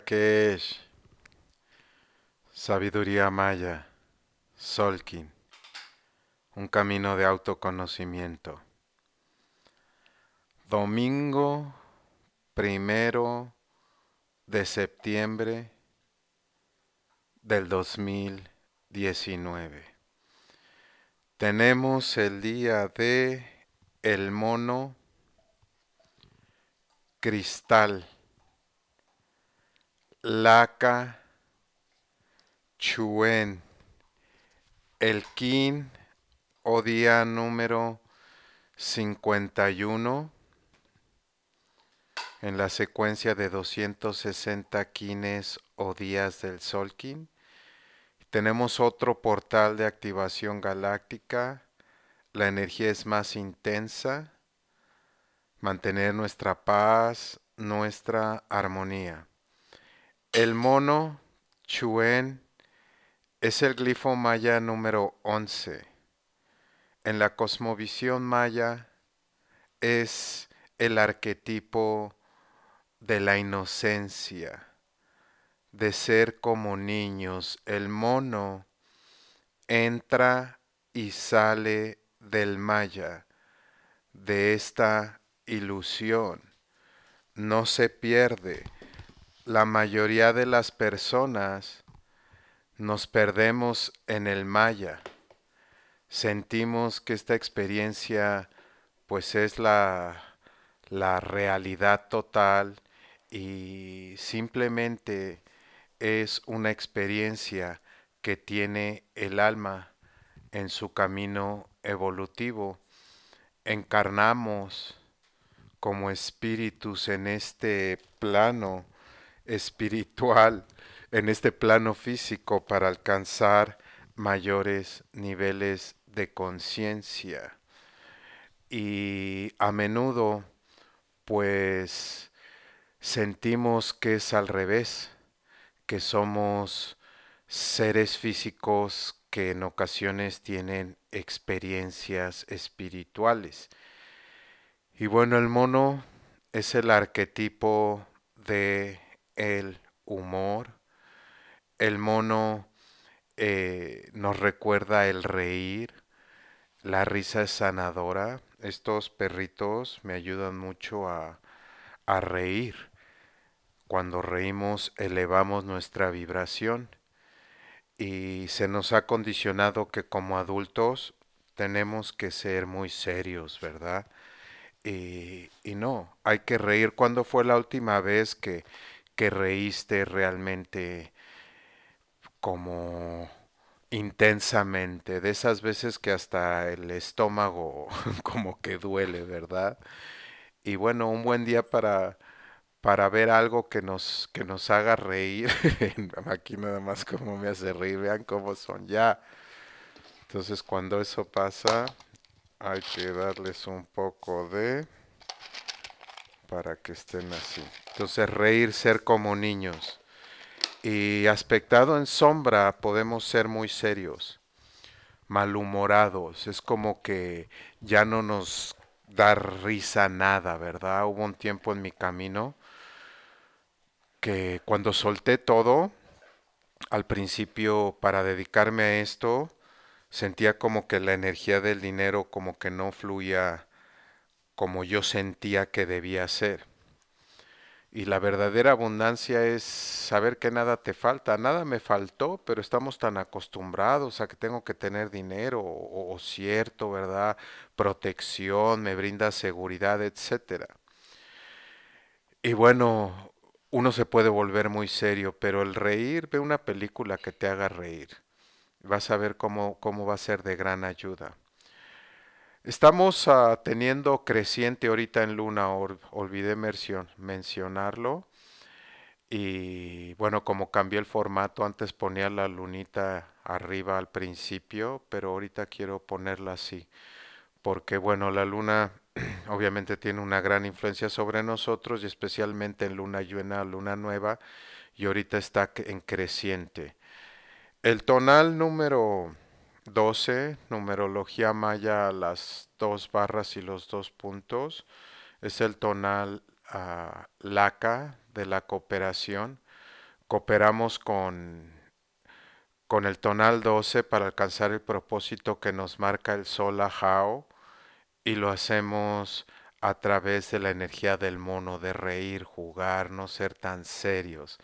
que es Sabiduría Maya, Solkin, un camino de autoconocimiento. Domingo primero de septiembre del 2019. Tenemos el día de el mono cristal. Laka Chuen. El Kin o día número 51 en la secuencia de 260 quines o días del Solkin. Tenemos otro portal de activación galáctica. La energía es más intensa. Mantener nuestra paz, nuestra armonía. El mono Chuen es el glifo maya número 11. En la cosmovisión maya es el arquetipo de la inocencia, de ser como niños. El mono entra y sale del maya, de esta ilusión. No se pierde la mayoría de las personas nos perdemos en el maya. Sentimos que esta experiencia pues es la, la realidad total y simplemente es una experiencia que tiene el alma en su camino evolutivo. Encarnamos como espíritus en este plano espiritual en este plano físico para alcanzar mayores niveles de conciencia. Y a menudo, pues, sentimos que es al revés, que somos seres físicos que en ocasiones tienen experiencias espirituales. Y bueno, el mono es el arquetipo de el humor. El mono eh, nos recuerda el reír. La risa es sanadora. Estos perritos me ayudan mucho a, a reír. Cuando reímos elevamos nuestra vibración y se nos ha condicionado que como adultos tenemos que ser muy serios, ¿verdad? Y, y, no, hay que reír. ¿Cuándo fue la última vez que que reíste realmente como intensamente, de esas veces que hasta el estómago como que duele, ¿verdad? Y bueno, un buen día para, para ver algo que nos, que nos haga reír. Aquí nada más como me hace reír, vean cómo son ya. Entonces cuando eso pasa, hay que darles un poco de para que estén así. Entonces, reír, ser como niños. Y aspectado en sombra, podemos ser muy serios, malhumorados. Es como que ya no nos da risa nada, ¿verdad? Hubo un tiempo en mi camino que cuando solté todo, al principio para dedicarme a esto, sentía como que la energía del dinero como que no fluía como yo sentía que debía ser. Y la verdadera abundancia es saber que nada te falta. Nada me faltó, pero estamos tan acostumbrados a que tengo que tener dinero o, cierto, ¿verdad? Protección, me brinda seguridad, etcétera. Y bueno, uno se puede volver muy serio, pero el reír, ve una película que te haga reír. Vas a ver cómo, cómo va a ser de gran ayuda. Estamos ah, teniendo creciente ahorita en Luna, olvidé mencionarlo. Y bueno, como cambié el formato, antes ponía la lunita arriba al principio, pero ahorita quiero ponerla así, porque bueno, la luna obviamente tiene una gran influencia sobre nosotros y especialmente en luna llena, luna nueva, y ahorita está en creciente. El tonal número 12, numerología maya, las dos barras y los dos puntos. Es el tonal ah, laca de la cooperación. Cooperamos con, con el tonal 12 para alcanzar el propósito que nos marca el sol Jao, y lo hacemos a través de la energía del mono, de reír, jugar, no ser tan serios.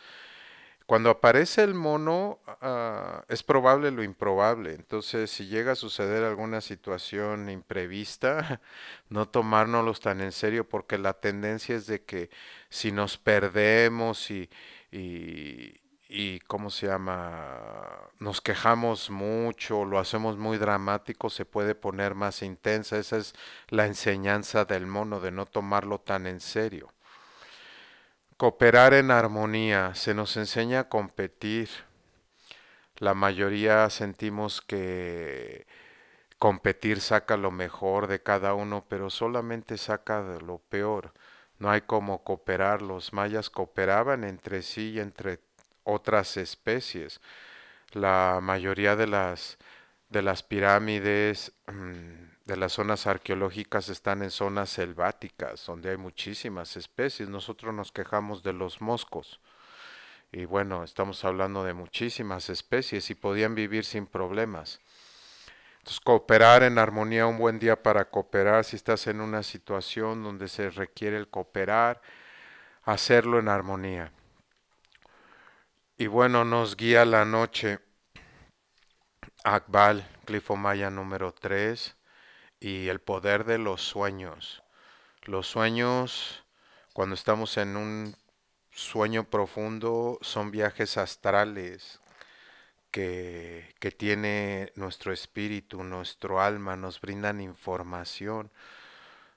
Cuando aparece el mono, Ah, es probable lo improbable. Entonces, si llega a suceder alguna situación imprevista, no tomárnoslos tan en serio, porque la tendencia es de que si nos perdemos y, y, y ¿cómo se llama? Nos quejamos mucho, lo hacemos muy dramático, se puede poner más intensa. Esa es la enseñanza del mono, de no tomarlo tan en serio. Cooperar en armonía, se nos enseña a competir la mayoría sentimos que competir saca lo mejor de cada uno, pero solamente saca lo peor. No hay como cooperar. Los mayas cooperaban entre sí y entre otras especies. La mayoría de las, de las pirámides, mm, de las zonas arqueológicas están en zonas selváticas, donde hay muchísimas especies. Nosotros nos quejamos de los moscos y bueno, estamos hablando de muchísimas especies y podían vivir sin problemas. Entonces, cooperar en armonía, un buen día para cooperar, si estás en una situación donde se requiere el cooperar, hacerlo en armonía. Y bueno, nos guía la noche Akbal, Clifomaya número 3, y el poder de los sueños. Los sueños, cuando estamos en un Sueño profundo son viajes astrales que, que tiene nuestro espíritu, nuestro alma, nos brindan información,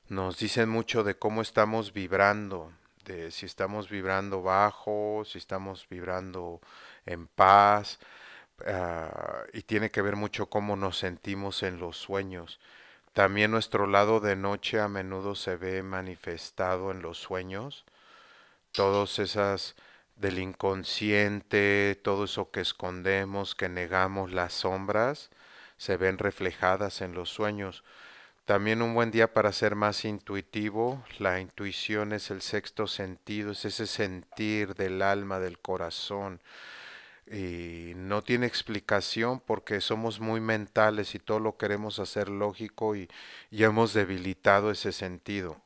nos dicen mucho de cómo estamos vibrando, de si estamos vibrando bajo, si estamos vibrando en paz, ah, y tiene que ver mucho cómo nos sentimos en los sueños. También nuestro lado de noche a menudo se ve manifestado en los sueños todas esas del inconsciente, todo eso que escondemos, que negamos, las sombras, se ven reflejadas en los sueños. También un buen día para ser más intuitivo. La intuición es el sexto sentido, es ese sentir del alma, del corazón. Y no tiene explicación porque somos muy mentales y todo lo queremos hacer lógico y, y hemos debilitado ese sentido.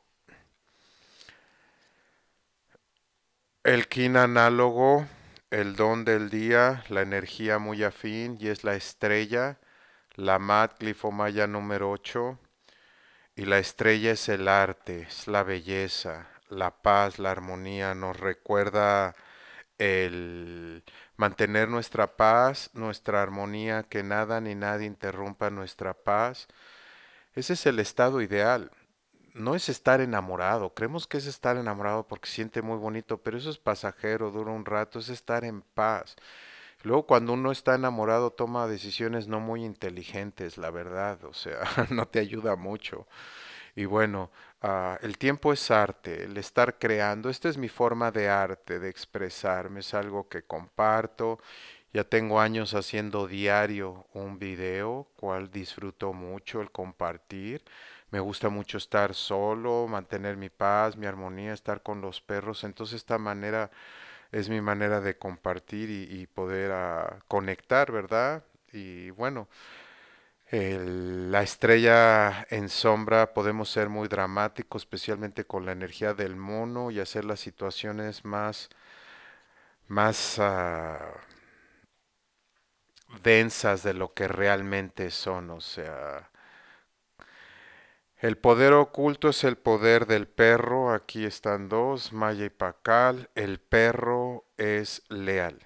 El kin análogo, el don del día, la energía muy afín y es la estrella, la mat glifomaya número 8. Y la estrella es el arte, es la belleza, la paz, la armonía, nos recuerda el mantener nuestra paz, nuestra armonía, que nada ni nadie interrumpa nuestra paz. Ese es el estado ideal no es estar enamorado. Creemos que es estar enamorado porque siente muy bonito, pero eso es pasajero, dura un rato, es estar en paz. Luego cuando uno está enamorado toma decisiones no muy inteligentes, la verdad, o sea, no te ayuda mucho. Y bueno, ah, el tiempo es arte, el estar creando, esta es mi forma de arte, de expresarme, es algo que comparto. Ya tengo años haciendo diario un video, cual disfruto mucho el compartir me gusta mucho estar solo, mantener mi paz, mi armonía, estar con los perros. Entonces esta manera es mi manera de compartir y, poder ah, conectar, ¿verdad? Y bueno, la estrella en sombra podemos ser muy dramáticos, especialmente con la energía del mono y hacer las situaciones más, más ah, densas de lo que realmente son. O sea, el poder oculto es el poder del perro, aquí están dos, Maya y Pacal, el perro es leal.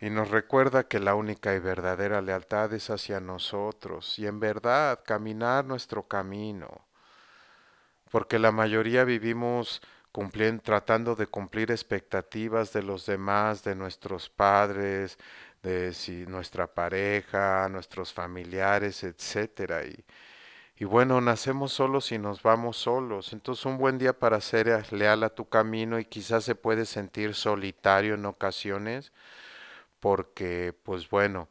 Y nos recuerda que la única y verdadera lealtad es hacia nosotros y en verdad caminar nuestro camino, porque la mayoría vivimos tratando de cumplir expectativas de los demás, de nuestros padres, de si, nuestra pareja, nuestros familiares, etcétera. Y, y bueno, nacemos solos y nos vamos solos. Entonces un buen día para ser leal a tu camino y quizás se puede sentir solitario en ocasiones porque, pues bueno,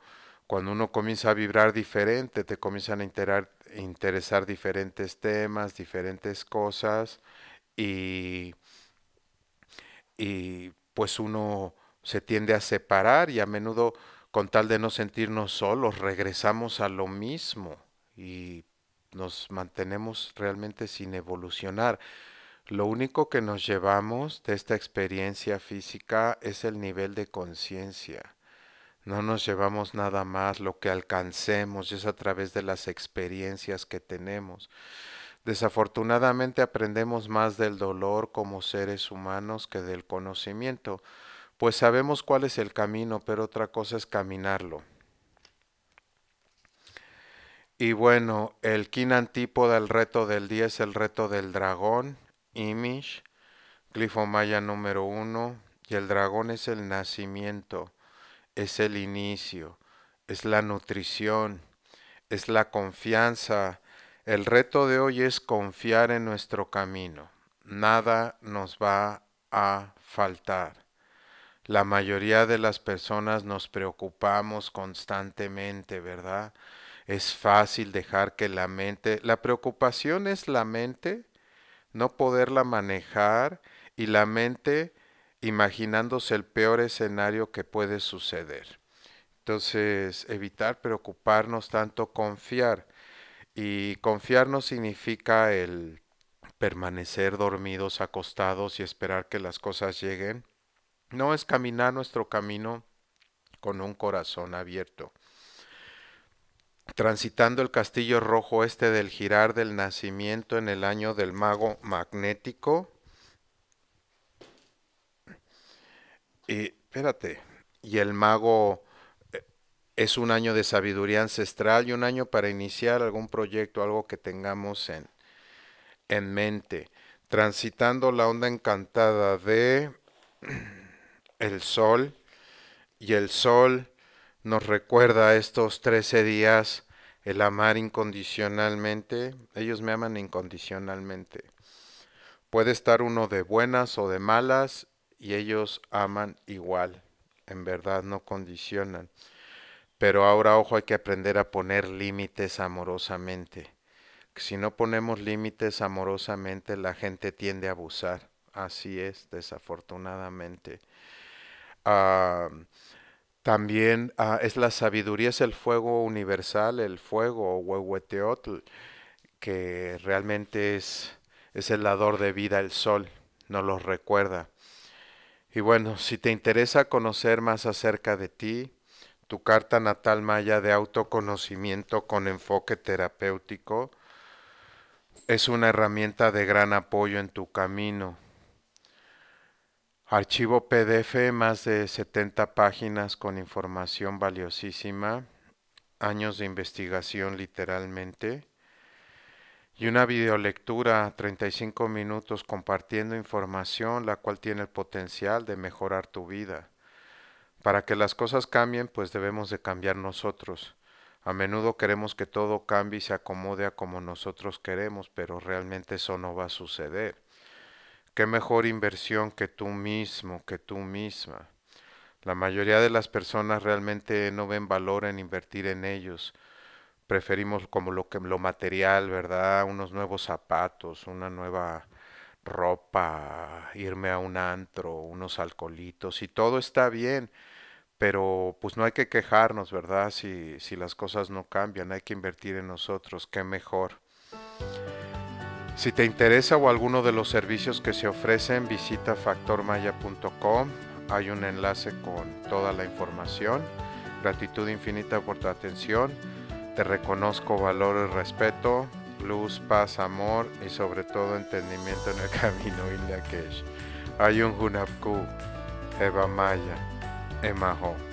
cuando uno comienza a vibrar diferente, te comienzan a interesar diferentes temas, diferentes cosas y, y pues uno se tiende a separar y a menudo con tal de no sentirnos solos regresamos a lo mismo y nos mantenemos realmente sin evolucionar. Lo único que nos llevamos de esta experiencia física es el nivel de conciencia. No nos llevamos nada más, lo que alcancemos es a través de las experiencias que tenemos. Desafortunadamente aprendemos más del dolor como seres humanos que del conocimiento, pues sabemos cuál es el camino, pero otra cosa es caminarlo. Y bueno, el kin antípoda, el reto del día es el reto del dragón, Imish, glifo número uno, y el dragón es el nacimiento, es el inicio, es la nutrición, es la confianza. El reto de hoy es confiar en nuestro camino. Nada nos va a faltar. La mayoría de las personas nos preocupamos constantemente, ¿verdad? Es fácil dejar que la mente, la preocupación es la mente, no poderla manejar y la mente imaginándose el peor escenario que puede suceder. Entonces, evitar preocuparnos tanto, confiar. Y confiar no significa el permanecer dormidos, acostados y esperar que las cosas lleguen. No es caminar nuestro camino con un corazón abierto transitando el castillo rojo este del girar del nacimiento en el año del mago magnético. Y espérate, y el mago eh, es un año de sabiduría ancestral y un año para iniciar algún proyecto, algo que tengamos en, en mente. Transitando la onda encantada de el sol y el sol nos recuerda estos 13 días el amar incondicionalmente. Ellos me aman incondicionalmente. Puede estar uno de buenas o de malas y ellos aman igual. En verdad no condicionan. Pero ahora, ojo, hay que aprender a poner límites amorosamente. Si no ponemos límites amorosamente, la gente tiende a abusar. Así es, desafortunadamente. Ah, también ah, es la sabiduría, es el fuego universal, el fuego huehueteotl, que realmente es, es el dador de vida, el sol, no los recuerda. Y bueno, si te interesa conocer más acerca de ti, tu carta natal maya de autoconocimiento con enfoque terapéutico es una herramienta de gran apoyo en tu camino. Archivo PDF, más de 70 páginas con información valiosísima, años de investigación literalmente, y una videolectura, 35 minutos compartiendo información, la cual tiene el potencial de mejorar tu vida. Para que las cosas cambien, pues debemos de cambiar nosotros. A menudo queremos que todo cambie y se acomode a como nosotros queremos, pero realmente eso no va a suceder qué mejor inversión que tú mismo, que tú misma. La mayoría de las personas realmente no ven valor en invertir en ellos. Preferimos como lo que lo material, ¿verdad? Unos nuevos zapatos, una nueva ropa, irme a un antro, unos alcoholitos y todo está bien, pero pues no hay que quejarnos, ¿verdad? Si si las cosas no cambian, hay que invertir en nosotros, qué mejor. Si te interesa o alguno de los servicios que se ofrecen, visita factormaya.com. Hay un enlace con toda la información. Gratitud infinita por tu atención. Te reconozco valor y respeto, luz, paz, amor y sobre todo entendimiento en el camino Hay un Ayun Hunapku, Eva Maya, Emajo